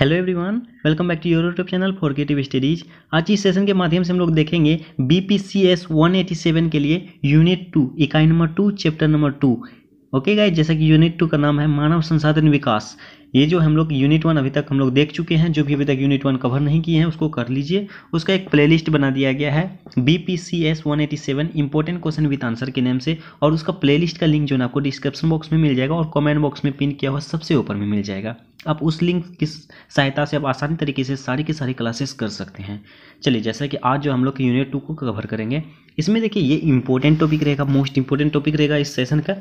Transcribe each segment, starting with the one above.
hello everyone welcome back to your YouTube channel for creative studies आज इस session के माध्यम से हम लोग देखेंगे B P C S one eighty seven के लिए यूनिट टू इकाई number two chapter number two okay guys जैसा कि यूनिट टू का नाम है मानव संसाधन विकास ये जो हम लोग यूनिट वन अभी तक हम लोग देख चुके हैं जो भी अभी तक यूनिट वन कवर नहीं किए हैं उसको कर लीजिए उसका एक प्लेलिस्ट बना दिया गया है B P C S one eighty seven important question with answer के नाम से और उसका प्लेलिस्ट का लिंक जो है आपको डिस्क्रिप्शन बॉक्स में मिल जाएगा और कमेंट बॉक्स में पिन किया हुआ सबसे ऊपर में मिल जाएगा आप उस लिंक की सहायता से आप आसानी तरीके से सारी की सारी क्लासेस कर सकते हैं चलिए जैसा कि आज जो हम लोग यूनिट टू को कवर करेंगे इसमें देखिए ये इंपॉर्टेंट टॉपिक रहेगा मोस्ट इंपॉर्टेंट टॉपिक रहेगा इस सेशन का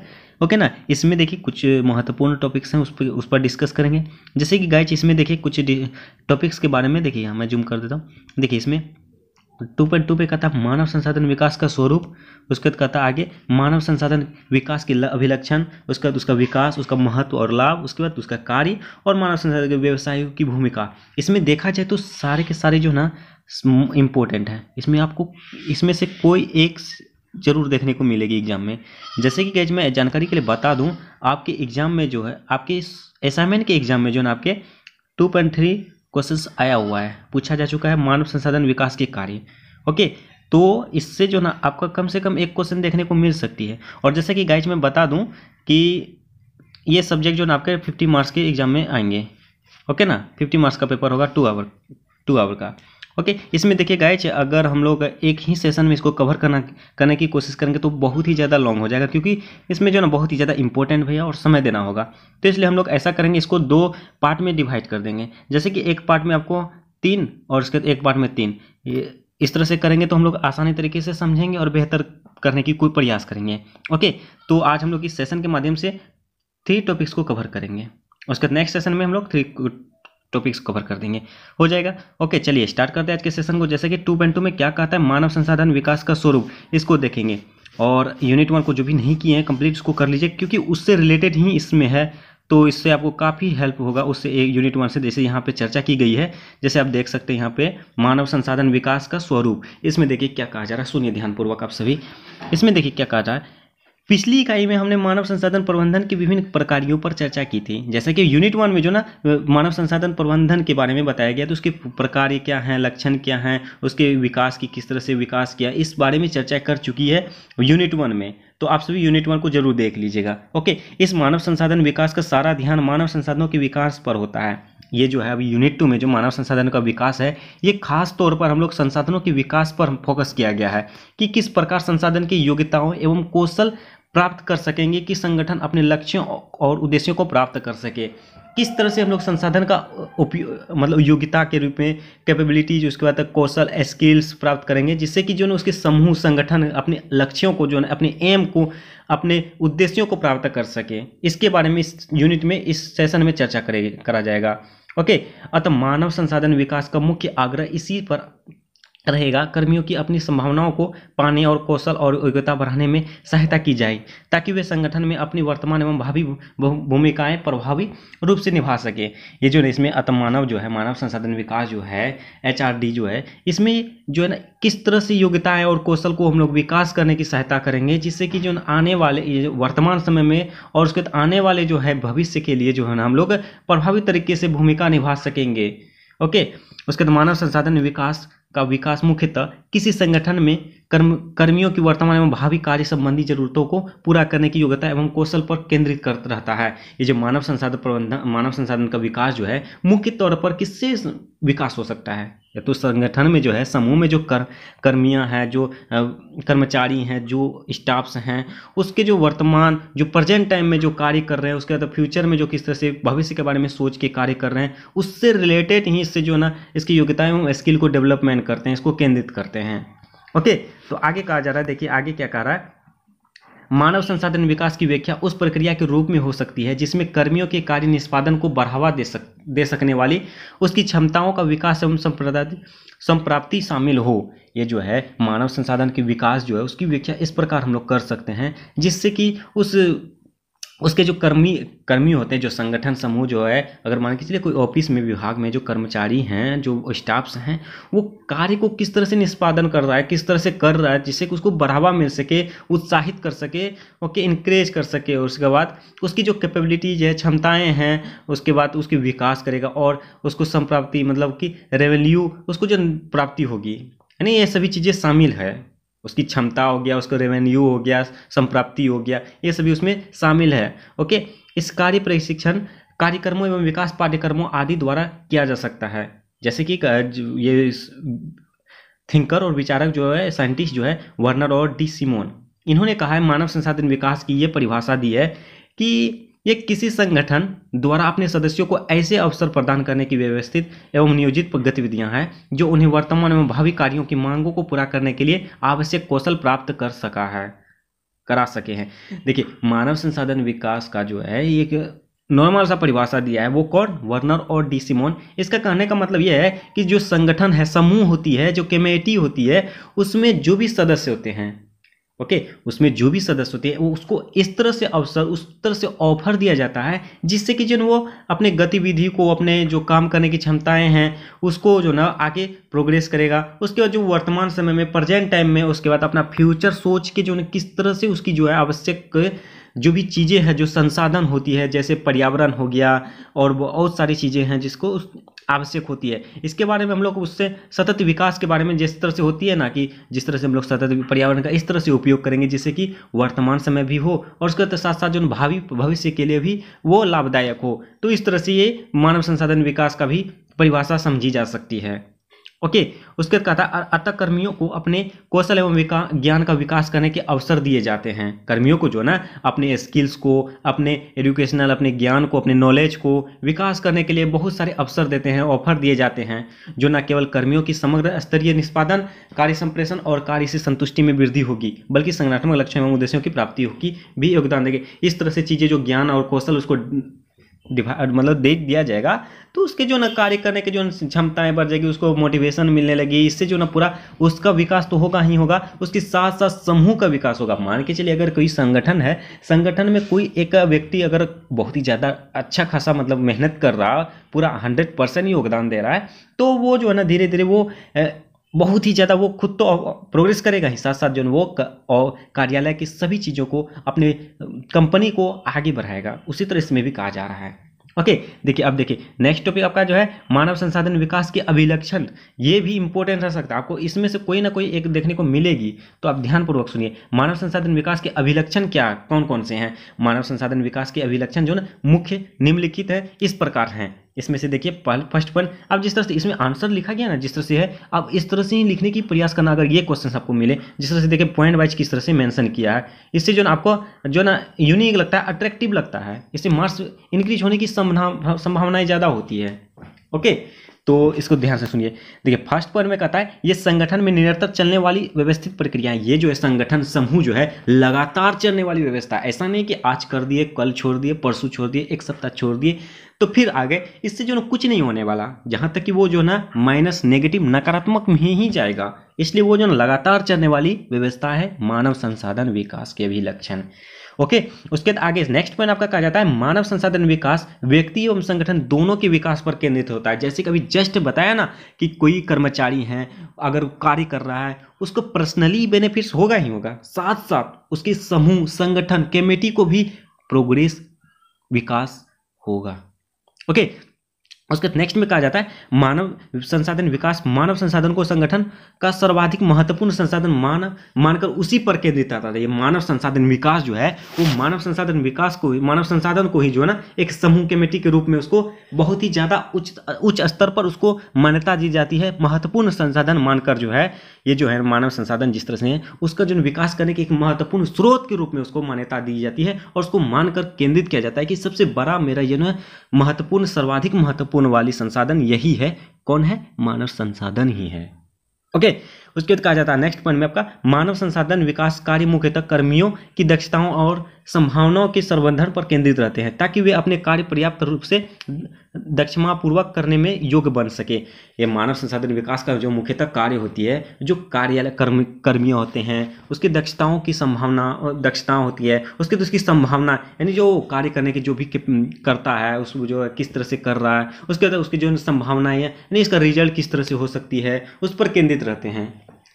ओके ना इसमें देखिए कुछ महत्वपूर्ण टॉपिक्स हैं उस पर उस पर डिस्कस करेंगे जैसे कि गाइज इसमें देखिए कुछ टॉपिक्स के बारे में देखिए मैं जूम कर देता हूँ देखिए इसमें टू पॉइंट टू पे कहता है मानव संसाधन विकास का स्वरूप उसके बाद कहता आगे मानव संसाधन विकास के अभिलक्षण उसके बाद उसका विकास उसका महत्व और लाभ उसके बाद उसका कार्य और मानव संसाधन के व्यवसायों की भूमिका इसमें देखा जाए तो सारे के सारे जो ना इम्पोर्टेंट है इसमें आपको इसमें से कोई एक जरूर देखने को मिलेगी एग्जाम में जैसे कि गैज मैं जानकारी के लिए बता दूं आपके एग्जाम में जो है आपके असाइनमेंट के एग्जाम में जो है आपके टू पॉइंट थ्री क्वेश्चन आया हुआ है पूछा जा चुका है मानव संसाधन विकास के कार्य ओके तो इससे जो ना आपका कम से कम एक क्वेश्चन देखने को मिल सकती है और जैसे कि गाइज मैं बता दूँ कि ये सब्जेक्ट जो ना आपके फिफ्टी मार्क्स के एग्जाम में आएंगे ओके ना फिफ्टी मार्क्स का पेपर होगा टू आवर टू आवर का ओके इसमें देखिए गायच अगर हम लोग एक ही सेशन में इसको कवर करना करने की कोशिश करेंगे तो बहुत ही ज़्यादा लॉन्ग हो जाएगा क्योंकि इसमें जो ना बहुत ही ज़्यादा इंपॉर्टेंट भैया और समय देना होगा तो इसलिए हम लोग ऐसा करेंगे इसको दो पार्ट में डिवाइड कर देंगे जैसे कि एक पार्ट में आपको तीन और उसके एक पार्ट में तीन ये इस तरह से करेंगे तो हम लोग आसानी तरीके से समझेंगे और बेहतर करने की कोई प्रयास करेंगे ओके तो आज हम लोग इस सेशन के माध्यम से थ्री टॉपिक्स को कवर करेंगे उसके नेक्स्ट सेशन में हम लोग थ्री टॉपिक्स कवर कर देंगे हो जाएगा ओके चलिए स्टार्ट करते हैं आज के सेशन को जैसे कि टू पॉइंट टू में क्या कहता है मानव संसाधन विकास का स्वरूप इसको देखेंगे और यूनिट वन को जो भी नहीं किए हैं कंप्लीट उसको कर लीजिए क्योंकि उससे रिलेटेड ही इसमें है तो इससे आपको काफ़ी हेल्प होगा उससे एक यूनिट वन से जैसे यहाँ पे चर्चा की गई है जैसे आप देख सकते हैं यहाँ पे मानव संसाधन विकास का स्वरूप इसमें देखिए क्या कहा जा रहा है सुनिए ध्यानपूर्वक आप सभी इसमें देखिए क्या कहा जा रहा है पिछली इकाई में हमने मानव संसाधन प्रबंधन के विभिन्न प्रकारियों पर चर्चा की थी जैसे कि यूनिट वन में जो ना मानव संसाधन प्रबंधन के बारे में बताया गया तो उसके प्रकार क्या हैं लक्षण क्या हैं उसके विकास की किस तरह से विकास किया इस बारे में चर्चा कर चुकी है यूनिट वन में तो आप सभी यूनिट वन को जरूर देख लीजिएगा ओके इस मानव संसाधन विकास का सारा ध्यान मानव संसाधनों के विकास पर होता है ये जो है अभी यूनिट टू में जो मानव संसाधन का विकास है ये खास तौर पर हम लोग संसाधनों के विकास पर फोकस किया गया है कि किस प्रकार संसाधन की योग्यताओं एवं कौशल प्राप्त कर सकेंगे कि संगठन अपने लक्ष्यों और उद्देश्यों को प्राप्त कर सके किस तरह से हम लोग संसाधन का उपयोग मतलब योग्यता के रूप में कैपेबिलिटीज उसके बाद कौशल स्किल्स प्राप्त करेंगे जिससे कि जो है उसके समूह संगठन अपने लक्ष्यों को जो है अपने एम को अपने उद्देश्यों को प्राप्त कर सके इसके बारे में इस यूनिट में इस सेशन में चर्चा करे करा जाएगा ओके अतः मानव संसाधन विकास का मुख्य आग्रह इसी पर रहेगा कर्मियों की अपनी संभावनाओं को पाने और कौशल और योग्यता बढ़ाने में सहायता की जाए ताकि वे संगठन में अपनी वर्तमान एवं भावी भूमिकाएं प्रभावी रूप से निभा सके ये जो है इसमें मानव जो है मानव संसाधन विकास जो है एच जो है इसमें जो है ना किस तरह से योग्यताएं और कौशल को हम लोग विकास करने की सहायता करेंगे जिससे कि जो आने वाले वर्तमान समय में और उसके आने वाले जो है भविष्य के लिए जो है ना हम लोग प्रभावी तरीके से भूमिका निभा सकेंगे ओके उसके बाद मानव संसाधन विकास का विकास मुख्यतः किसी संगठन में कर्म कर्मियों की वर्तमान एवं भावी कार्य संबंधी जरूरतों को पूरा करने की योग्यता एवं कौशल पर केंद्रित कर रहता है ये जो मानव संसाधन प्रबंधन मानव संसाधन का विकास जो है मुख्य तौर पर किससे विकास हो सकता है या तो संगठन में जो है समूह में जो कर कर्मियाँ हैं जो कर्मचारी हैं जो स्टाफ्स हैं उसके जो वर्तमान जो प्रेजेंट टाइम में जो कार्य कर रहे हैं उसके बाद तो फ्यूचर में जो किस तरह से भविष्य के बारे में सोच के कार्य कर रहे हैं उससे रिलेटेड ही इससे जो ना इसकी योग्यता एवं स्किल को डेवलपमेंट डिपेंड करते हैं इसको केंद्रित करते हैं ओके तो आगे कहा जा रहा है देखिए आगे क्या कह रहा है मानव संसाधन विकास की व्याख्या उस प्रक्रिया के रूप में हो सकती है जिसमें कर्मियों के कार्य निष्पादन को बढ़ावा दे सक दे सकने वाली उसकी क्षमताओं का विकास एवं संप्रदा संप्राप्ति शामिल हो ये जो है मानव संसाधन के विकास जो है उसकी व्याख्या इस प्रकार हम लोग कर सकते हैं जिससे कि उस उसके जो कर्मी कर्मी होते हैं जो संगठन समूह जो है अगर मान के चलिए कोई ऑफिस में विभाग में जो कर्मचारी हैं जो स्टाफ्स हैं वो कार्य को किस तरह से निष्पादन कर रहा है किस तरह से कर रहा है जिससे कि उसको बढ़ावा मिल सके उत्साहित कर सके ओके इनक्रेज कर सके और उसके बाद उसकी जो कैपेबिलिटीज है क्षमताएँ हैं उसके बाद उसकी विकास करेगा और उसको संप्राप्ति मतलब कि रेवेन्यू उसको जो प्राप्ति होगी यानी ये सभी चीज़ें शामिल है उसकी क्षमता हो गया उसका रेवेन्यू हो गया संप्राप्ति हो गया ये सभी उसमें शामिल है ओके इस कार्य प्रशिक्षण कार्यक्रमों एवं विकास पाठ्यक्रमों आदि द्वारा किया जा सकता है जैसे कि ये थिंकर और विचारक जो है साइंटिस्ट जो है वर्नर और डी सिमोन इन्होंने कहा है मानव संसाधन विकास की ये परिभाषा दी है कि ये किसी संगठन द्वारा अपने सदस्यों को ऐसे अवसर प्रदान करने की व्यवस्थित एवं नियोजित गतिविधियां हैं जो उन्हें वर्तमान एवं भावी कार्यों की मांगों को पूरा करने के लिए आवश्यक कौशल प्राप्त कर सका है करा सके हैं देखिए मानव संसाधन विकास का जो है ये नॉर्मल सा परिभाषा दिया है वो कौन वर्नर और डी सिमोन इसका कहने का मतलब यह है कि जो संगठन है समूह होती है जो कमेटी होती है उसमें जो भी सदस्य होते हैं ओके okay, उसमें जो भी सदस्य होते हैं वो उसको इस तरह से अवसर उस तरह से ऑफर दिया जाता है जिससे कि जो वो अपने गतिविधि को अपने जो काम करने की क्षमताएं हैं उसको जो ना आगे प्रोग्रेस करेगा उसके बाद जो वर्तमान समय में प्रेजेंट टाइम में उसके बाद अपना फ्यूचर सोच के जो किस तरह से उसकी जो है आवश्यक जो भी चीज़ें हैं जो संसाधन होती है जैसे पर्यावरण हो गया और बहुत सारी चीज़ें हैं जिसको आवश्यक होती है इसके बारे में हम लोग उससे सतत विकास के बारे में जिस तरह से होती है ना कि जिस तरह से हम लोग सतत पर्यावरण का इस तरह से उपयोग करेंगे जिससे कि वर्तमान समय भी हो और उसके साथ साथ जो भावी भविष्य के लिए भी वो लाभदायक हो तो इस तरह से ये मानव संसाधन विकास का भी परिभाषा समझी जा सकती है ओके उसके बाद अतः कर्मियों को अपने कौशल एवं विकास ज्ञान का विकास करने के अवसर दिए जाते हैं कर्मियों को जो ना अपने स्किल्स को अपने एजुकेशनल अपने ज्ञान को अपने नॉलेज को विकास करने के लिए बहुत सारे अवसर देते हैं ऑफर दिए जाते हैं जो न केवल कर्मियों की समग्र स्तरीय निष्पादन कार्य संप्रेषण और कार्य से संतुष्टि में वृद्धि होगी बल्कि संगठनात्मक लक्ष्यों एवं उद्देश्यों की प्राप्ति होगी भी योगदान देंगे इस तरह से चीज़ें जो ज्ञान और कौशल उसको मतलब दे दिया जाएगा तो उसके जो ना कार्य करने की जो क्षमताएं बढ़ जाएगी उसको मोटिवेशन मिलने लगी इससे जो ना पूरा उसका विकास तो होगा ही होगा उसके साथ साथ समूह का विकास होगा मान के चलिए अगर कोई संगठन है संगठन में कोई एक व्यक्ति अगर बहुत ही ज़्यादा अच्छा खासा मतलब मेहनत कर रहा पूरा हंड्रेड परसेंट योगदान दे रहा है तो वो जो है ना धीरे धीरे वो ए, बहुत ही ज़्यादा वो खुद तो प्रोग्रेस करेगा ही साथ साथ जो वो और कार्यालय की सभी चीज़ों को अपने कंपनी को आगे बढ़ाएगा उसी तरह इसमें भी कहा जा रहा है ओके देखिए अब देखिए नेक्स्ट टॉपिक आपका जो है मानव संसाधन विकास के अभिलक्षण ये भी इंपॉर्टेंट रह सकता है आपको इसमें से कोई ना कोई एक देखने को मिलेगी तो आप ध्यानपूर्वक सुनिए मानव संसाधन विकास के अभिलक्षण क्या कौन कौन से हैं मानव संसाधन विकास के अभिलक्षण जो ना मुख्य निम्नलिखित है इस प्रकार हैं इसमें से देखिए पहले फर्स्ट पॉइंट अब जिस तरह से इसमें आंसर लिखा गया ना जिस तरह से है अब इस तरह से ही लिखने की प्रयास करना अगर ये क्वेश्चन आपको मिले जिस तरह से देखिए पॉइंट वाइज किस तरह से मेंशन किया है इससे जो ना आपको जो ना यूनिक लगता है अट्रैक्टिव लगता है इससे मार्क्स इंक्रीज होने की संभावनाएं संभावनाएँ ज़्यादा होती है ओके तो इसको ध्यान से सुनिए देखिए फर्स्ट पॉइंट में कहता है ये संगठन में निरंतर चलने वाली व्यवस्थित प्रक्रिया ये जो है संगठन समूह जो है लगातार चलने वाली व्यवस्था ऐसा नहीं कि आज कर दिए कल छोड़ दिए परसों छोड़ दिए एक सप्ताह छोड़ दिए तो फिर आगे इससे जो ना कुछ नहीं होने वाला जहाँ तक कि वो जो ना माइनस नेगेटिव नकारात्मक में ही जाएगा इसलिए वो जो ना लगातार चलने वाली व्यवस्था है मानव संसाधन विकास के भी लक्षण ओके उसके बाद आगे नेक्स्ट पॉइंट आपका कहा जाता है मानव संसाधन विकास व्यक्ति एवं संगठन दोनों के विकास पर केंद्रित होता है जैसे कभी जस्ट बताया ना कि कोई कर्मचारी है अगर कार्य कर रहा है उसको पर्सनली बेनिफिट्स होगा ही होगा साथ साथ उसके समूह संगठन कमेटी को भी प्रोग्रेस विकास होगा okay उसके नेक्स्ट में कहा जाता है मानव संसाधन विकास मानव संसाधन को संगठन का सर्वाधिक महत्वपूर्ण संसाधन मान मानकर उसी पर केंद्रित आता था ये मानव संसाधन विकास जो है वो मानव संसाधन विकास को मानव संसाधन को ही जो है ना एक समूह कमेटी के रूप में उसको बहुत ही ज़्यादा उच्च उच्च स्तर पर उसको मान्यता दी जाती है महत्वपूर्ण संसाधन मानकर जो है ये जो है मानव संसाधन जिस तरह से है उसका जो विकास करने के एक महत्वपूर्ण स्रोत के रूप में उसको मान्यता दी जाती है और उसको मानकर केंद्रित किया जाता है कि सबसे बड़ा मेरा ये महत्वपूर्ण सर्वाधिक महत्वपूर्ण महत्वपूर्ण वाली संसाधन यही है कौन है मानव संसाधन ही है ओके उसके बाद कहा जाता है नेक्स्ट पॉइंट में आपका मानव संसाधन विकास कार्य मुख्यतः कर्मियों की दक्षताओं और संभावनाओं के संवर्धन पर केंद्रित रहते हैं ताकि वे अपने कार्य पर्याप्त रूप से दक्षमापूर्वक करने में योग्य बन सके ये मानव संसाधन विकास का जो मुख्यतः कार्य होती है जो कार्यालय कर्म कर्मी होते हैं उसकी दक्षताओं की संभावना दक्षताओं होती है उसके तो उसकी संभावना यानी जो कार्य करने की जो भी करता है उस जो किस तरह से कर रहा है उसके बाद उसकी जो संभावनाएं यानी इसका रिजल्ट किस तरह से हो सकती है उस पर केंद्रित रहते हैं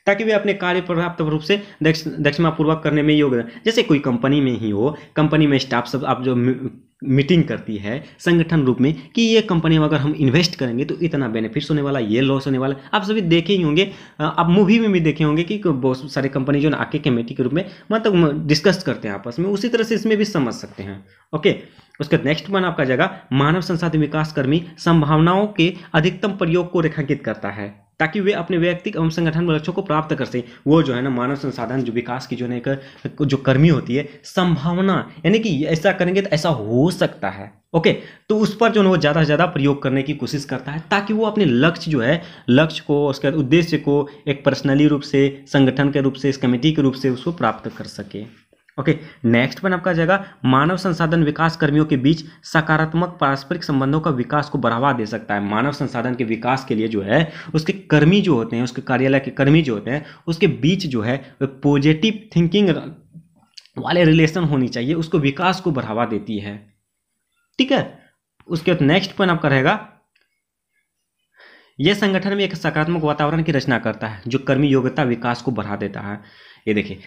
ताकि वे अपने कार्य पर्याप्त रूप से दक्षिणापूर्वक करने में योग्य जैसे कोई कंपनी में ही हो कंपनी में स्टाफ सब आप जो मीटिंग करती है संगठन रूप में कि ये कंपनी में अगर हम इन्वेस्ट करेंगे तो इतना बेनिफिट्स होने वाला ये लॉस होने वाला आप सभी देखे ही होंगे आप मूवी में भी देखे होंगे कि बहुत सारे कंपनी जो ना आके कमेटी के रूप में मतलब डिस्कस करते हैं आपस में उसी तरह से इसमें भी समझ सकते हैं ओके उसके नेक्स्ट वन आपका जाएगा मानव संसाधन विकास कर्मी संभावनाओं के अधिकतम प्रयोग को रेखांकित करता है ताकि वे अपने व्यक्तिक एवं संगठन लक्ष्यों को प्राप्त कर सकें वो जो है ना मानव संसाधन जो विकास की जो है एक जो कर्मी होती है संभावना यानी कि ऐसा करेंगे तो ऐसा हो सकता है ओके तो उस पर जो है वो ज़्यादा से ज़्यादा प्रयोग करने की कोशिश करता है ताकि वो अपने लक्ष्य जो है लक्ष्य को उसके उद्देश्य को एक पर्सनली रूप से संगठन के रूप से इस कमेटी के रूप से उसको प्राप्त कर सके ओके नेक्स्ट पॉइंट आपका जाएगा मानव संसाधन विकास कर्मियों के बीच सकारात्मक पारस्परिक संबंधों का विकास को बढ़ावा दे सकता है मानव संसाधन के विकास के लिए जो है उसके कर्मी जो होते हैं उसके कार्यालय के कर्मी जो होते हैं उसके बीच जो है पॉजिटिव थिंकिंग वाले रिलेशन होनी चाहिए उसको विकास को बढ़ावा देती है ठीक है उसके बाद नेक्स्ट पॉइंट आपका रहेगा यह संगठन में एक सकारात्मक वातावरण की रचना करता है जो कर्मी योग्यता विकास को बढ़ा देता है ये देखिए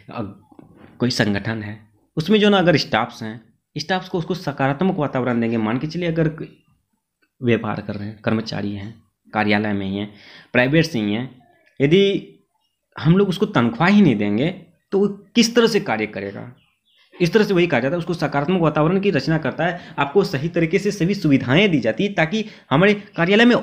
कोई संगठन है उसमें जो ना अगर स्टाफ्स हैं स्टाफ्स को उसको सकारात्मक वातावरण देंगे मान के चलिए अगर व्यापार कर रहे हैं कर्मचारी हैं कार्यालय में ही हैं प्राइवेट से ही हैं यदि हम लोग उसको तनख्वाह ही नहीं देंगे तो वो किस तरह से कार्य करेगा इस तरह से वही कहा जाता है उसको सकारात्मक वातावरण की रचना करता है आपको सही तरीके से सभी सुविधाएं दी जाती है ताकि हमारे कार्यालय में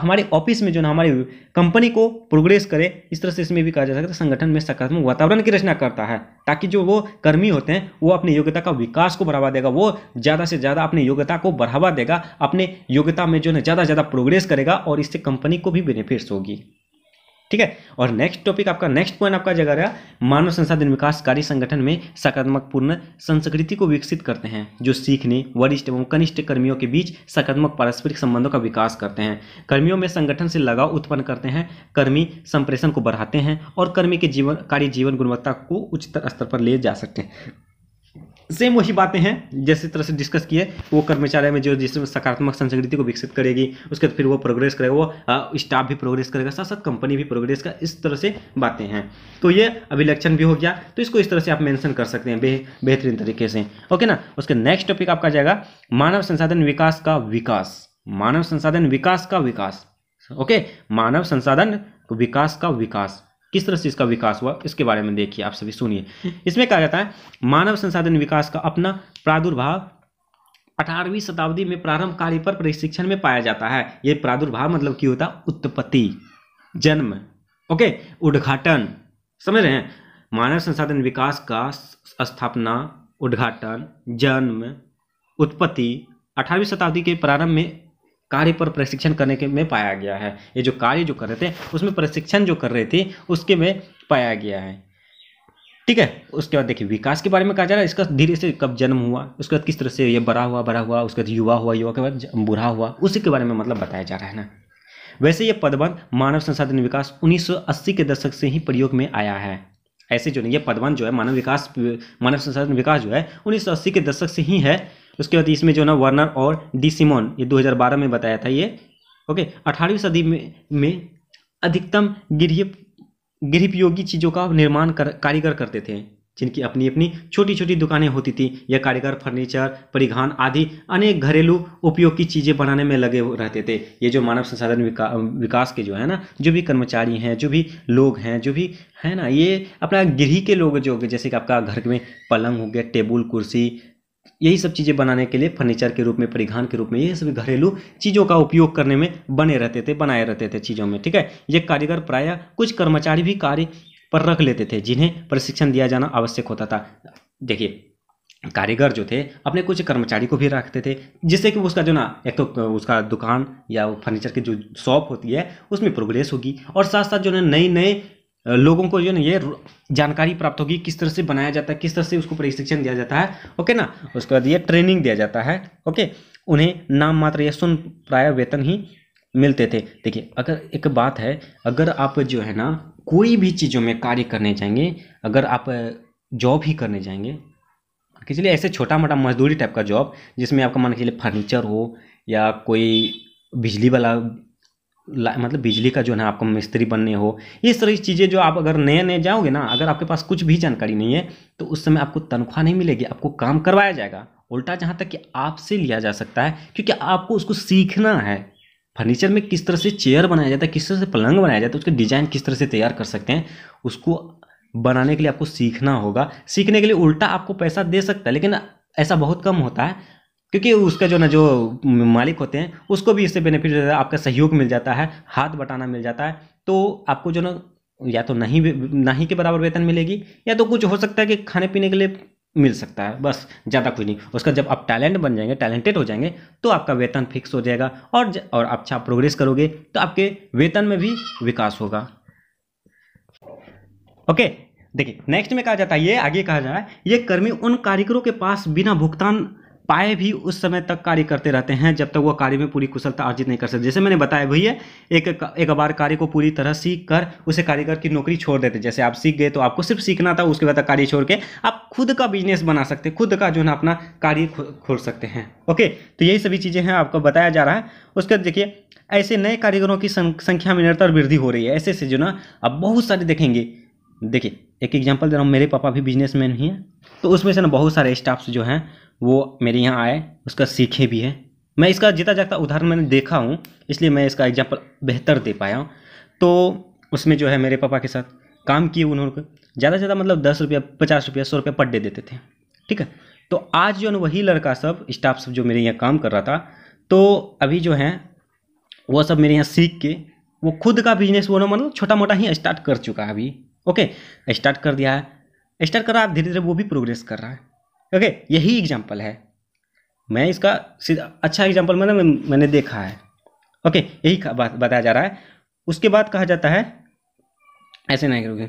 हमारे ऑफिस में जो ना हमारी कंपनी को प्रोग्रेस करे इस तरह से इसमें भी कहा जा सकता है संगठन में सकारात्मक वातावरण की रचना करता है ताकि जो वो कर्मी होते हैं वो अपनी योग्यता का विकास को बढ़ावा देगा वो ज़्यादा से ज़्यादा अपनी योग्यता को बढ़ावा देगा अपने योग्यता में जो है ज़्यादा ज़्यादा प्रोग्रेस करेगा और इससे कंपनी को भी बेनिफिट्स होगी ठीक है और नेक्स्ट टॉपिक आपका नेक्स्ट पॉइंट आपका जगह रहा मानव संसाधन विकास कार्य संगठन में सकारात्मक पूर्ण संस्कृति को विकसित करते हैं जो सीखने वरिष्ठ एवं कनिष्ठ कर्मियों के बीच सकारात्मक पारस्परिक संबंधों का विकास करते हैं कर्मियों में संगठन से लगाव उत्पन्न करते हैं कर्मी संप्रेषण को बढ़ाते हैं और कर्मी के जीवन कार्य जीवन गुणवत्ता को उच्चतर स्तर पर ले जा सकते हैं सेम वही बातें हैं जैसे तरह से डिस्कस किए वो कर्मचारी में जो जिसमें सकारात्मक संस्कृति को विकसित करेगी उसके बाद फिर वो प्रोग्रेस करेगा वो स्टाफ भी प्रोग्रेस करेगा साथ साथ कंपनी भी प्रोग्रेस का इस तरह से बातें हैं तो ये अभिलक्षण भी हो गया तो इसको इस तरह से आप मैंशन कर सकते हैं बेहतरीन तरीके से ओके ना उसके नेक्स्ट टॉपिक आपका जाएगा मानव संसाधन विकास का विकास मानव संसाधन विकास का विकास ओके मानव संसाधन विकास का विकास किस तरह से इसका विकास हुआ इसके बारे में देखिए आप सभी सुनिए इसमें कहा जाता है मानव संसाधन विकास का अपना प्रादुर्भाव अठारहवीं शताब्दी में प्रारंभ कार्य पर प्रशिक्षण में पाया जाता है ये प्रादुर्भाव मतलब की होता उत्पत्ति जन्म ओके उद्घाटन समझ रहे हैं मानव संसाधन विकास का स्थापना उद्घाटन जन्म उत्पत्ति अठारहवीं शताब्दी के प्रारंभ में कार्य पर प्रशिक्षण करने के में पाया गया है ये जो कार्य जो कर रहे थे उसमें प्रशिक्षण जो कर रहे थे उसके में पाया गया है ठीक है उसके बाद देखिए विकास के बारे में कहा जा रहा है इसका धीरे से कब जन्म हुआ उसके बाद किस तरह से ये बड़ा हुआ बड़ा हुआ उसके बाद युवा हुआ युवा के बाद बुरा हुआ उसी के बारे में मतलब बताया जा रहा है ना वैसे ये पदबंध मानव संसाधन विकास 1980 के दशक से ही प्रयोग में आया है ऐसे जो नहीं ये पदबंध जो है मानव विकास मानव संसाधन विकास जो है उन्नीस के दशक से ही है उसके बाद इसमें जो ना वर्नर और डी सिमोन ये 2012 में बताया था ये ओके अठारहवीं सदी में में अधिकतम गृह गृहपयोगी चीज़ों का निर्माण कर, कारीगर करते थे जिनकी अपनी अपनी छोटी छोटी दुकानें होती थी यह कारीगर फर्नीचर परिघान आदि अनेक घरेलू उपयोग की चीज़ें बनाने में लगे रहते थे ये जो मानव संसाधन विका, विकास के जो है ना जो भी कर्मचारी हैं जो भी लोग हैं जो भी है ना ये अपना गृह के लोग जो जैसे कि आपका घर में पलंग हो गया टेबल कुर्सी यही सब चीज़ें बनाने के लिए फर्नीचर के रूप में परिघान के रूप में ये सब घरेलू चीज़ों का उपयोग करने में बने रहते थे बनाए रहते थे चीज़ों में ठीक है ये कारीगर प्राय कुछ कर्मचारी भी कार्य पर रख लेते थे जिन्हें प्रशिक्षण दिया जाना आवश्यक होता था देखिए कारीगर जो थे अपने कुछ कर्मचारी को भी रखते थे जिससे कि उसका जो ना एक तो उसका दुकान या फर्नीचर की जो शॉप होती है उसमें प्रोग्रेस होगी और साथ साथ जो है नए नए लोगों को जो ना ये जानकारी प्राप्त होगी किस तरह से बनाया जाता है किस तरह से उसको प्रशिक्षण दिया जाता है ओके ना उसके बाद ये ट्रेनिंग दिया जाता है ओके उन्हें नाम मात्र या सुन प्राय वेतन ही मिलते थे देखिए अगर एक बात है अगर आप जो है ना कोई भी चीज़ों में कार्य करने जाएंगे अगर आप जॉब ही करने जाएंगे कि चलिए ऐसे छोटा मोटा मजदूरी टाइप का जॉब जिसमें आपका मान के लिए फर्नीचर हो या कोई बिजली वाला मतलब बिजली का जो है आपको मिस्त्री बनने हो ये सारी चीज़ें जो आप अगर नए नए जाओगे ना अगर आपके पास कुछ भी जानकारी नहीं है तो उस समय आपको तनख्वाह नहीं मिलेगी आपको काम करवाया जाएगा उल्टा जहाँ तक कि आपसे लिया जा सकता है क्योंकि आपको उसको सीखना है फर्नीचर में किस तरह से चेयर बनाया जाता है किस तरह से पलंग बनाया जाता है उसके डिज़ाइन किस तरह से तैयार कर सकते हैं उसको बनाने के लिए आपको सीखना होगा सीखने के लिए उल्टा आपको पैसा दे सकता है लेकिन ऐसा बहुत कम होता है क्योंकि उसका जो ना जो मालिक होते हैं उसको भी इससे बेनिफिट है आपका सहयोग मिल जाता है हाथ बटाना मिल जाता है तो आपको जो ना या तो नहीं नहीं के बराबर वेतन मिलेगी या तो कुछ हो सकता है कि खाने पीने के लिए मिल सकता है बस ज़्यादा कुछ नहीं उसका जब आप टैलेंट बन जाएंगे टैलेंटेड हो जाएंगे तो आपका वेतन फिक्स हो जाएगा और ज, और अच्छा प्रोग्रेस करोगे तो आपके वेतन में भी विकास होगा ओके देखिए नेक्स्ट में कहा जाता है ये आगे कहा जा रहा है ये कर्मी उन कारीगरों के पास बिना भुगतान पाए भी उस समय तक कार्य करते रहते हैं जब तक वह कार्य में पूरी कुशलता अर्जित नहीं कर सकते जैसे मैंने बताया भैया एक एक बार कार्य को पूरी तरह सीख कर उसे कारीगर की नौकरी छोड़ देते जैसे आप सीख गए तो आपको सिर्फ सीखना था उसके बाद कार्य छोड़ के आप खुद का बिजनेस बना सकते खुद का जो है अपना कार्य खोल सकते हैं ओके तो यही सभी चीज़ें हैं आपको बताया जा रहा है उसके बाद देखिए ऐसे नए कारीगरों की संख्या में निरंतर वृद्धि हो रही है ऐसे से जो ना अब बहुत सारे देखेंगे देखिए एक एग्जांपल दे रहा हूँ मेरे पापा भी बिजनेसमैन ही हैं तो उसमें से ना बहुत सारे स्टाफ जो हैं वो मेरे यहाँ आए उसका सीखे भी है मैं इसका जीता जागता उदाहरण मैंने देखा हूँ इसलिए मैं इसका एग्जाम्पल बेहतर दे पाया हूँ तो उसमें जो है मेरे पापा के साथ काम किए उन्होंने ज़्यादा से ज़्यादा मतलब दस रुपया पचास रुपया सौ रुपया पर डे देते थे ठीक है तो आज जो है वही लड़का सब स्टाफ सब जो मेरे यहाँ काम कर रहा था तो अभी जो है वह सब मेरे यहाँ सीख के वो खुद का बिजनेस वो मतलब छोटा मोटा ही स्टार्ट कर चुका है अभी ओके स्टार्ट कर दिया है स्टार्ट कर रहा है धीरे धीरे वो भी प्रोग्रेस कर रहा है ओके यही एग्जाम्पल है मैं इसका सीधा अच्छा एग्जाम्पल मतलब मैंने मैंने देखा है ओके यही बात बताया जा रहा है उसके बाद कहा जाता है ऐसे नहीं करोगे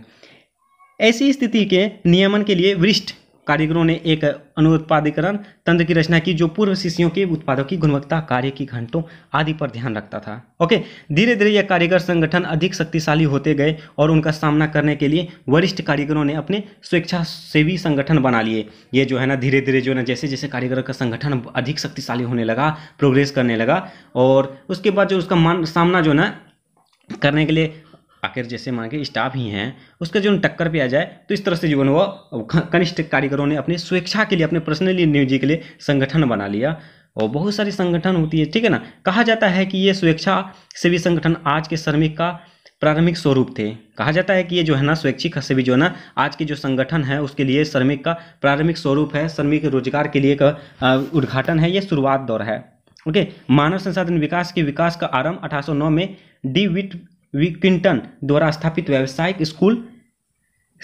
ऐसी स्थिति के नियमन के लिए वरिष्ठ कारीगरों ने एक अनुत्पादीकरण तंत्र की रचना की जो पूर्व शिष्यों के उत्पादों की गुणवत्ता कार्य की घंटों आदि पर ध्यान रखता था ओके धीरे धीरे यह कारीगर संगठन अधिक शक्तिशाली होते गए और उनका सामना करने के लिए वरिष्ठ कारीगरों ने अपने स्वेच्छा सेवी संगठन बना लिए ये जो है ना धीरे धीरे जो है ना जैसे जैसे कारीगरों का संगठन अधिक शक्तिशाली होने लगा प्रोग्रेस करने लगा और उसके बाद जो उसका मान सामना जो है ना करने के लिए आखिर जैसे मान के स्टाफ ही हैं उसका जीवन टक्कर पे आ जाए तो इस तरह से जीवन वो कनिष्ठ कारीगरों ने अपनी स्वेच्छा के लिए अपने पर्सनली नियोजी के लिए संगठन बना लिया और बहुत सारी संगठन होती है ठीक है ना कहा जाता है कि ये स्वेच्छा सेवी संगठन आज के श्रमिक का प्रारंभिक स्वरूप थे कहा जाता है कि ये जो है ना स्वैच्छिक सेवी जो है ना आज के जो संगठन है उसके लिए श्रमिक का प्रारंभिक स्वरूप है श्रमिक रोजगार के लिए का उद्घाटन है ये शुरुआत दौर है ओके मानव संसाधन विकास के विकास का आरंभ 1809 में डी विट विकिंटन द्वारा स्थापित व्यावसायिक स्कूल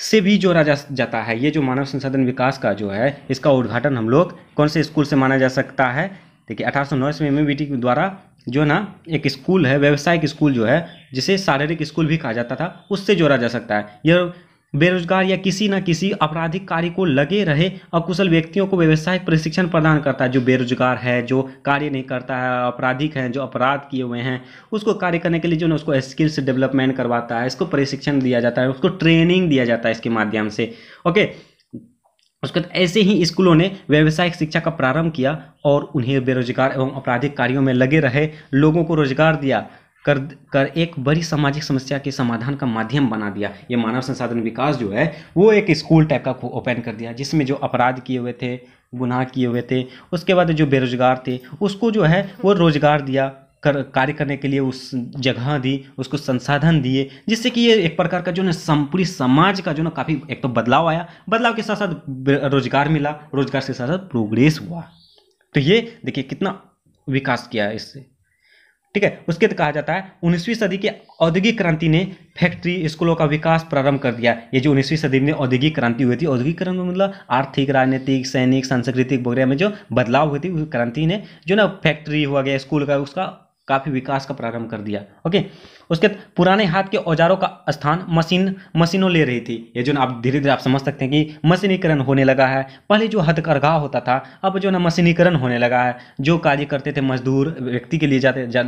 से भी जोड़ा जा जाता है ये जो मानव संसाधन विकास का जो है इसका उद्घाटन हम लोग कौन से स्कूल से माना जा सकता है देखिए अठारह सौ नौ ईस्वी में बी द्वारा जो ना एक स्कूल है व्यावसायिक स्कूल जो है जिसे शारीरिक स्कूल भी कहा जाता था उससे जोड़ा जा सकता है यह बेरोजगार या किसी न किसी आपराधिक कार्य को लगे रहे अकुशल व्यक्तियों को व्यवसायिक प्रशिक्षण प्रदान करता है जो बेरोजगार है जो कार्य नहीं करता है आपराधिक हैं जो अपराध किए हुए हैं उसको कार्य करने के लिए जो है उसको स्किल्स डेवलपमेंट करवाता है इसको प्रशिक्षण दिया जाता है उसको ट्रेनिंग दिया जाता है इसके माध्यम से ओके उसके बाद ऐसे ही स्कूलों ने व्यावसायिक शिक्षा का प्रारंभ किया और उन्हें बेरोजगार एवं आपराधिक कार्यों में लगे रहे लोगों को रोजगार दिया कर कर एक बड़ी सामाजिक समस्या के समाधान का माध्यम बना दिया ये मानव संसाधन विकास जो है वो एक स्कूल टाइप का ओपन कर दिया जिसमें जो अपराध किए हुए थे गुनाह किए हुए थे उसके बाद जो बेरोजगार थे उसको जो है वो रोजगार दिया कर कार्य करने के लिए उस जगह दी उसको संसाधन दिए जिससे कि ये एक प्रकार का जो ना सम पूरी समाज का जो ना काफ़ी एक तो बदलाव आया बदलाव के साथ साथ रोजगार मिला रोजगार के साथ साथ प्रोग्रेस हुआ तो ये देखिए कितना विकास किया है इससे ठीक है उसके तो कहा जाता है उन्नीसवीं सदी की औद्योगिक क्रांति ने फैक्ट्री स्कूलों का विकास प्रारंभ कर दिया ये जो उन्नीसवीं सदी में औद्योगिक क्रांति हुई थी औद्योगिक क्रांति मतलब आर्थिक राजनीतिक सैनिक सांस्कृतिक वगैरह में जो बदलाव हुई थी क्रांति ने जो ना फैक्ट्री हुआ गया स्कूल का उसका काफ़ी विकास का प्रारंभ कर दिया ओके उसके पुराने हाथ के औजारों का स्थान मशीन मशीनों ले रही थी ये जो ना आप धीरे धीरे आप समझ सकते हैं कि मशीनीकरण होने लगा है पहले जो हथकरघा होता था अब जो ना मशीनीकरण होने लगा है जो कार्य करते थे मजदूर व्यक्ति के लिए जाते जा,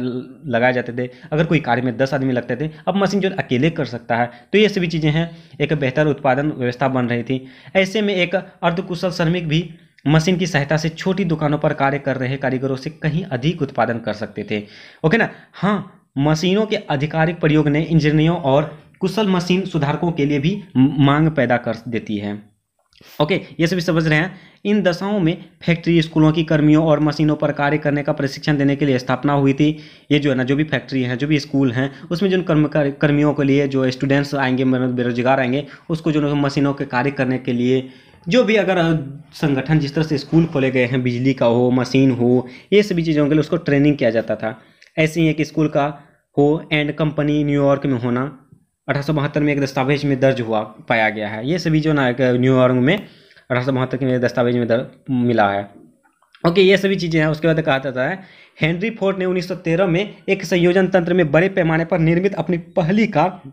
लगाए जाते थे अगर कोई कार्य में दस आदमी लगते थे अब मशीन जो अकेले कर सकता है तो ये सभी चीज़ें हैं एक बेहतर उत्पादन व्यवस्था बन रही थी ऐसे में एक अर्धकुशल श्रमिक भी मशीन की सहायता से छोटी दुकानों पर कार्य कर रहे कारीगरों से कहीं अधिक उत्पादन कर सकते थे ओके ना हाँ मशीनों के आधिकारिक प्रयोग ने इंजीनियरों और कुशल मशीन सुधारकों के लिए भी मांग पैदा कर देती है ओके ये सभी समझ रहे हैं इन दशाओं में फैक्ट्री स्कूलों की कर्मियों और मशीनों पर कार्य करने का प्रशिक्षण देने के लिए स्थापना हुई थी ये जो है ना जो भी फैक्ट्री हैं जो भी स्कूल हैं उसमें जो कर्म कर्मियों के लिए जो स्टूडेंट्स आएंगे बेरोजगार आएंगे उसको जो मशीनों के कार्य करने के लिए जो भी अगर संगठन जिस तरह से स्कूल खोले गए हैं बिजली का हो मशीन हो ये सभी चीज़ों के लिए उसको ट्रेनिंग किया जाता था ऐसे ही एक स्कूल का हो एंड कंपनी न्यूयॉर्क में होना अठारह में एक दस्तावेज में दर्ज हुआ पाया गया है ये सभी जो ना न्यूयॉर्क में अठारह के दस्तावेज में दर्ज मिला है ओके ये सभी चीज़ें हैं उसके बाद कहा जाता है हेनरी फोर्ड ने 1913 में एक संयोजन तंत्र में बड़े पैमाने पर निर्मित अपनी पहली कार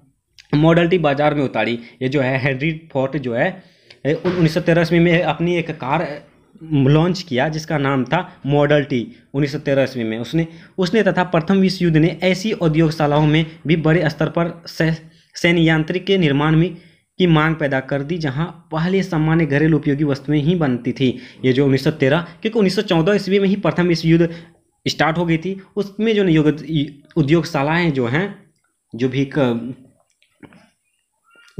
मॉडल टी बाजार में उतारी ये जो है हेनरी फोर्ट जो है उन्नीस सौ तेरह ईस्वी में अपनी एक कार लॉन्च किया जिसका नाम था मॉडल टी उन्नीस सौ तेरह ईस्वी में उसने उसने तथा प्रथम विश्व युद्ध ने ऐसी औद्योगशालाओं में भी बड़े स्तर पर सैन्य यांत्रिक के निर्माण में की मांग पैदा कर दी जहां पहले सामान्य घरेलू उपयोगी वस्तुएं ही बनती थी ये जो 1913 क्योंकि 1914 ईस्वी में ही प्रथम विश्व युद्ध स्टार्ट हो गई थी उसमें जो उद्योगशालाएँ जो हैं जो भी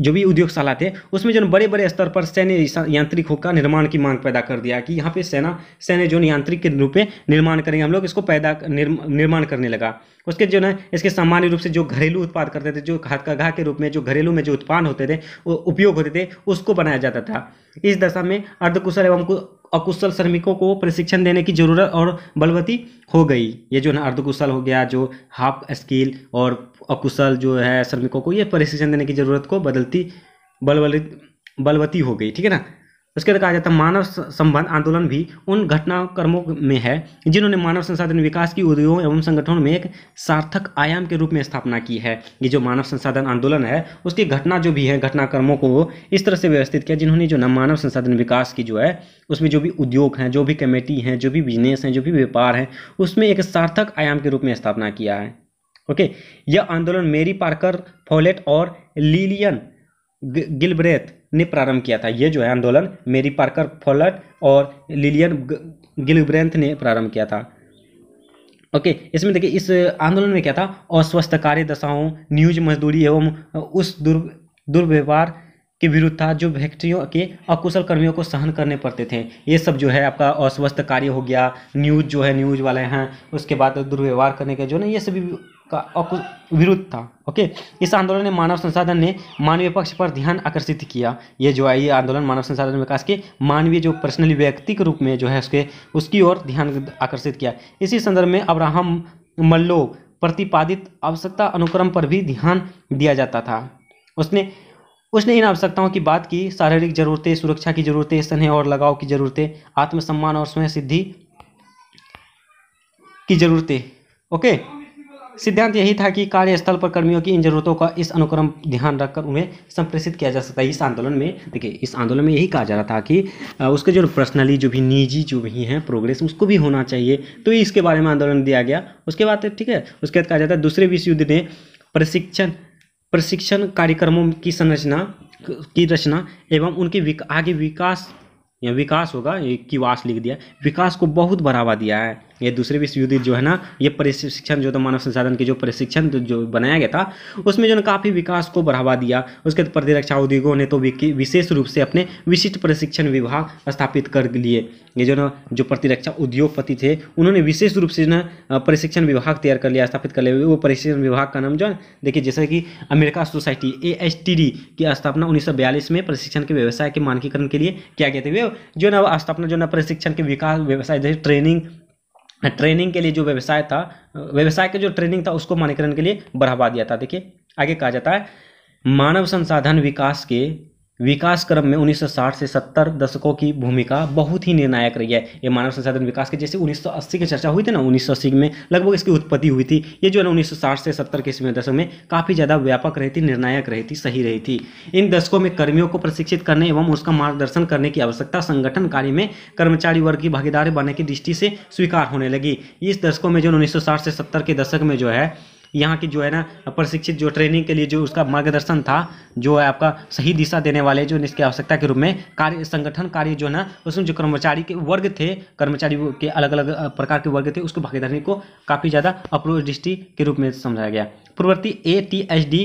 जो भी उद्योगशाला थे उसमें जो बड़े बड़े स्तर पर सैन्य यांत्रिकों का निर्माण की मांग पैदा कर दिया कि यहाँ पे सेना सैन्य जो यांत्रिक के रूप में निर्माण करेंगे हम लोग इसको पैदा निर्माण करने लगा उसके जो ना इसके सामान्य रूप से जो घरेलू उत्पाद करते थे जो हाथ का के रूप में जो घरेलू में जो उत्पाद होते थे उपयोग होते थे उसको बनाया जाता था इस दशा में अर्धकुशल एवं अकुशल श्रमिकों को प्रशिक्षण देने की जरूरत और बलवती हो गई ये जो ना अर्धकुशल हो गया जो हाफ स्किल और अकुशल जो है श्रमिकों को ये प्रशिक्षण देने की ज़रूरत को बदलती बलवलित बलवती हो गई ठीक है ना उसके बाद कहा जाता है मानव संबंध आंदोलन भी उन घटनाक्रमों में है जिन्होंने मानव संसाधन विकास की उद्योगों एवं संगठनों में एक सार्थक आयाम के रूप में स्थापना की है ये जो मानव संसाधन आंदोलन है उसकी घटना जो भी है घटनाक्रमों को इस तरह से व्यवस्थित किया जिन्होंने जो ना मानव संसाधन विकास की जो है उसमें जो भी उद्योग हैं जो भी कमेटी हैं जो भी बिजनेस हैं जो भी व्यापार हैं उसमें एक सार्थक आयाम के रूप में स्थापना किया है ओके यह आंदोलन मेरी पार्कर फॉलेट और लिलियन गिलब्रेथ ने प्रारंभ किया था यह जो है आंदोलन मेरी पार्कर फॉलेट और लिलियन गिलब्रेथ ने प्रारंभ किया था ओके okay, इसमें देखिए इस आंदोलन में क्या था अस्वस्थ कार्य दशाओं न्यूज मजदूरी एवं उस दुर् दुर्व्यवहार के विरुद्ध था जो फैक्ट्रियों के अकुशल कर्मियों को सहन करने पड़ते थे ये सब जो है आपका अस्वस्थ कार्य हो गया न्यूज़ जो है न्यूज़ वाले हैं उसके बाद दुर्व्यवहार करने के जो ना ये सभी का विरुद्ध था ओके इस आंदोलन ने मानव संसाधन ने मानवीय पक्ष पर ध्यान आकर्षित किया ये जो है ये आंदोलन मानव संसाधन विकास के मानवीय जो पर्सनली व्यक्ति के रूप में जो है उसके उसकी ओर ध्यान आकर्षित किया इसी संदर्भ में अब्राहम मल्लो प्रतिपादित आवश्यकता अनुक्रम पर भी ध्यान दिया जाता था उसने उसने इन आवश्यकताओं की बात की शारीरिक जरूरतें सुरक्षा की जरूरतें स्नेह और लगाव की जरूरतें आत्मसम्मान और स्वयं सिद्धि की जरूरतें ओके सिद्धांत यही था कि कार्यस्थल पर कर्मियों की इन जरूरतों का इस अनुक्रम ध्यान रखकर उन्हें संप्रेषित किया जा सकता है इस आंदोलन में देखिए इस आंदोलन में यही कहा जा रहा था कि उसके जो पर्सनली जो भी निजी जो भी हैं प्रोग्रेस उसको भी होना चाहिए तो इसके बारे में आंदोलन दिया गया उसके बाद ठीक है उसके बाद कहा जाता है दूसरे विश्व युद्ध ने प्रशिक्षण प्रशिक्षण कार्यक्रमों की संरचना की रचना एवं उनके विक, आगे विकास या विकास होगा कि वास लिख दिया विकास को बहुत बढ़ावा दिया है ये दूसरे विश्व युद्ध जो है ना ये प्रशिक्षण जो था तो मानव संसाधन के जो प्रशिक्षण जो बनाया गया था उसमें जो है काफ़ी विकास को बढ़ावा दिया उसके बाद प्रतिरक्षा उद्योगों ने तो विशेष रूप से अपने विशिष्ट प्रशिक्षण विभाग स्थापित कर लिए ये जो ना जो प्रतिरक्षा उद्योगपति थे उन्होंने विशेष रूप से ना प्रशिक्षण विभाग तैयार कर लिया स्थापित कर लिया वो प्रशिक्षण विभाग का नाम जो है देखिए जैसे कि अमेरिका सोसाइटी ए की स्थापना उन्नीस में प्रशिक्षण के व्यवसाय के मानकीकरण के लिए किया गया था जो ना स्थापना जो ना प्रशिक्षण के विकास व्यवसाय जैसे ट्रेनिंग ट्रेनिंग के लिए जो व्यवसाय था व्यवसाय का जो ट्रेनिंग था उसको मानकरण के लिए बढ़ावा दिया था देखिए आगे कहा जाता है मानव संसाधन विकास के विकास क्रम में 1960 से 70 दशकों की भूमिका बहुत ही निर्णायक रही है ये मानव संसाधन विकास के जैसे 1980 की चर्चा हुई थी ना 1980 में लगभग इसकी उत्पत्ति हुई थी ये जो है ना 1960 से 70 के समय दशक में काफ़ी ज़्यादा व्यापक रही थी निर्णायक रही थी सही रही थी इन दशकों में कर्मियों को प्रशिक्षित करने एवं उसका मार्गदर्शन करने की आवश्यकता संगठन कार्य में कर्मचारी वर्ग की भागीदारी बनने की दृष्टि से स्वीकार होने लगी इस दशकों में जो उन्नीस से सत्तर के दशक में जो है यहाँ की जो है ना प्रशिक्षित जो ट्रेनिंग के लिए जो उसका मार्गदर्शन था जो है आपका सही दिशा देने वाले जो इसकी आवश्यकता के रूप में कार्य संगठन कार्य जो है ना उसमें जो कर्मचारी के वर्ग थे कर्मचारी के अलग अलग प्रकार के वर्ग थे उसको भागीदारी को काफ़ी ज़्यादा अप्रोच दृष्टि के रूप में समझाया गया पूर्ववर्ती ए टी एच डी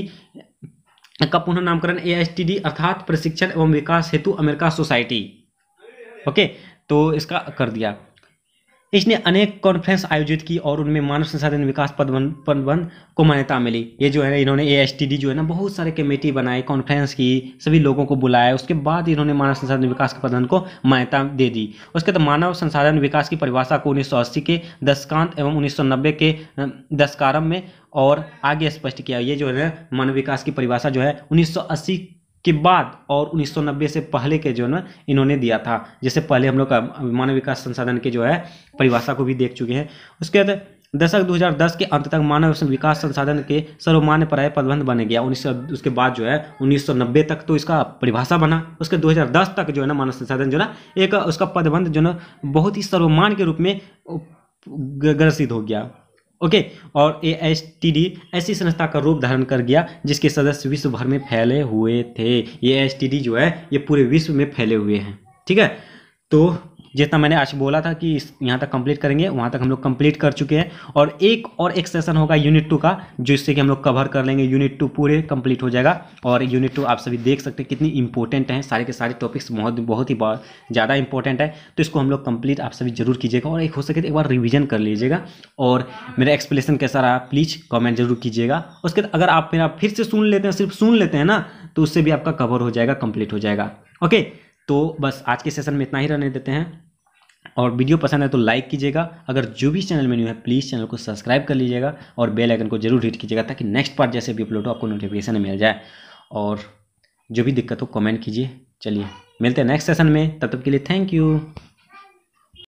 का पुनः नामकरण ए एस टी डी अर्थात प्रशिक्षण एवं विकास हेतु अमेरिका सोसाइटी ओके तो इसका कर दिया इसने अनेक कॉन्फ्रेंस आयोजित की और उनमें मानव संसाधन विकास प्रबंध को मान्यता मिली ये जो है इन्होंने ए जो है ना बहुत सारे कमेटी बनाए कॉन्फ्रेंस की सभी लोगों को बुलाया उसके बाद इन्होंने मानव संसाधन विकास के प्रबंधन को मान्यता दे दी उसके बाद मानव संसाधन विकास की परिभाषा को उन्नीस के दशकांत एवं उन्नीस के दशकारम में और आगे स्पष्ट किया ये जो है मानव विकास की परिभाषा जो है उन्नीस के बाद और 1990 से पहले के जो है ना इन्होंने दिया था जैसे पहले हम लोग का मानव विकास संसाधन के जो है परिभाषा को भी देख चुके हैं उसके बाद दशक 2010 के अंत तक मानव विकास संसाधन के सर्वमान्य पर्याय पदबंध बन गया उन्नीस उसके बाद जो है 1990 तक तो इसका परिभाषा बना उसके 2010 तक जो है ना मानव संसाधन जो ना एक उसका पदबंध जो ना बहुत ही सर्वमान्य के रूप में ग्रसित हो गया ओके और ए एस टी डी ऐसी संस्था का रूप धारण कर गया जिसके सदस्य विश्व भर में फैले हुए थे ये एस टी डी जो है ये पूरे विश्व में फैले हुए हैं ठीक है तो जितना मैंने आज बोला था कि यहाँ तक कंप्लीट करेंगे वहाँ तक हम लोग कंप्लीट कर चुके हैं और एक और एक सेशन होगा यूनिट टू का जिससे कि हम लोग कवर कर लेंगे यूनिट टू पूरे कंप्लीट हो जाएगा और यूनिट टू आप सभी देख सकते हैं कितनी इंपॉर्टेंट हैं सारे के सारे टॉपिक्स बहुत बहुत ही ज़्यादा इंपॉर्टेंट है तो इसको हम लोग कंप्लीट आप सभी जरूर कीजिएगा और एक हो सके तो एक बार रिविजन कर लीजिएगा और मेरा एक्सप्लेसन कैसा रहा प्लीज़ कॉमेंट जरूर कीजिएगा उसके बाद अगर आप मेरा फिर से सुन लेते हैं सिर्फ सुन लेते हैं ना तो उससे भी आपका कवर हो जाएगा कंप्लीट हो जाएगा ओके तो बस आज के सेशन में इतना ही रहने देते हैं और वीडियो पसंद है तो लाइक कीजिएगा अगर जो भी चैनल में न्यू है प्लीज़ चैनल को सब्सक्राइब कर लीजिएगा और बेल आइकन को जरूर हिट कीजिएगा ताकि नेक्स्ट पार्ट जैसे भी अपलोड हो आपको नोटिफिकेशन मिल जाए और जो भी दिक्कत हो कमेंट कीजिए चलिए मिलते हैं नेक्स्ट सेशन में तब तक के लिए थैंक यू